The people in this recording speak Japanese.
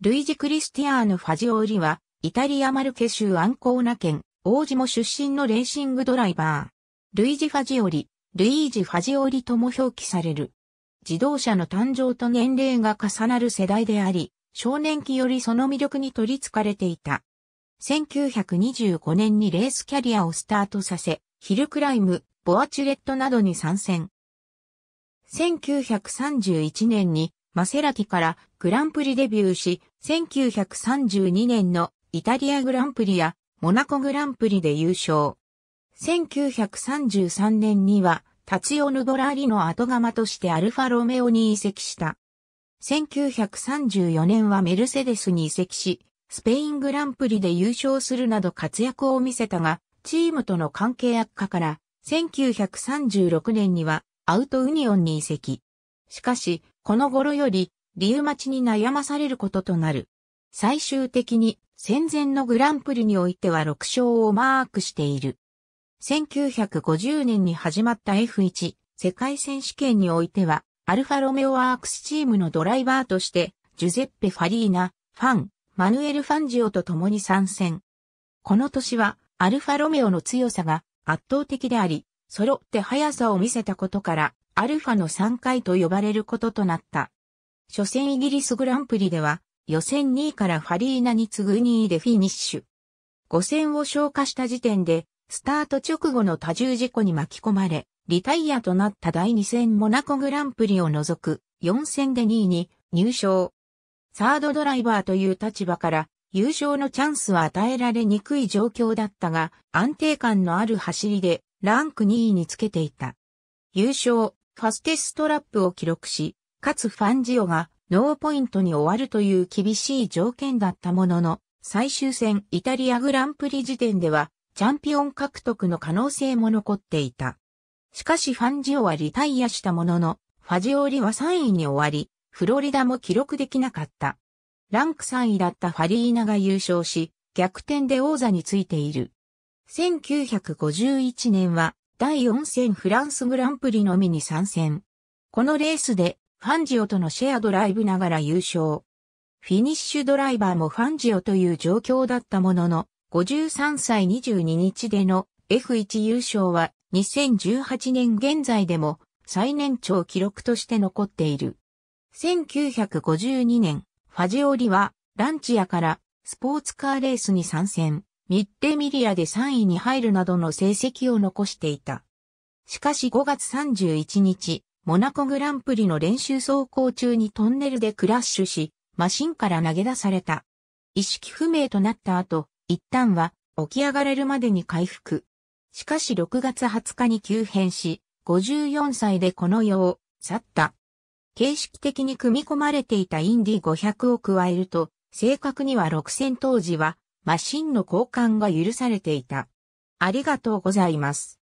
ルイジ・クリスティアーヌ・ファジオーリは、イタリア・マルケ州アンコーナ県、王子も出身のレーシングドライバー。ルイジ・ファジオリ、ルイージ・ファジオリとも表記される。自動車の誕生と年齢が重なる世代であり、少年期よりその魅力に取り憑かれていた。1925年にレースキャリアをスタートさせ、ヒルクライム、ボアチュレットなどに参戦。1931年にマセラティからグランプリデビューし、1932年のイタリアグランプリやモナコグランプリで優勝。1933年には、タチオヌ・ドラーリの後釜としてアルファロメオに移籍した。1934年はメルセデスに移籍し、スペイングランプリで優勝するなど活躍を見せたが、チームとの関係悪化から、1936年にはアウトユニオンに移籍。しかし、この頃より、リウマチに悩まされることとなる。最終的に戦前のグランプリにおいては6勝をマークしている。1950年に始まった F1 世界選手権においては、アルファロメオワークスチームのドライバーとして、ジュゼッペ・ファリーナ、ファン、マヌエル・ファンジオと共に参戦。この年は、アルファロメオの強さが圧倒的であり、揃って速さを見せたことから、アルファの3回と呼ばれることとなった。初戦イギリスグランプリでは、予選2位からファリーナに次ぐ2位でフィニッシュ。5戦を消化した時点で、スタート直後の多重事故に巻き込まれ、リタイアとなった第2戦モナコグランプリを除く4戦で2位に入賞。サードドライバーという立場から優勝のチャンスは与えられにくい状況だったが安定感のある走りでランク2位につけていた。優勝、ファステストラップを記録し、かつファンジオがノーポイントに終わるという厳しい条件だったものの、最終戦イタリアグランプリ時点ではチャンピオン獲得の可能性も残っていた。しかしファンジオはリタイアしたものの、ファジオリは3位に終わり、フロリダも記録できなかった。ランク3位だったファリーナが優勝し、逆転で王座についている。1951年は第4戦フランスグランプリのみに参戦。このレースでファンジオとのシェアドライブながら優勝。フィニッシュドライバーもファンジオという状況だったものの、53歳22日での F1 優勝は2018年現在でも最年長記録として残っている。1952年、ファジオリはランチアからスポーツカーレースに参戦。ミッテミリアで3位に入るなどの成績を残していた。しかし5月31日、モナコグランプリの練習走行中にトンネルでクラッシュし、マシンから投げ出された。意識不明となった後、一旦は起き上がれるまでに回復。しかし6月20日に急変し、54歳でこの世を去った。形式的に組み込まれていたインディ500を加えると、正確には6000当時はマシンの交換が許されていた。ありがとうございます。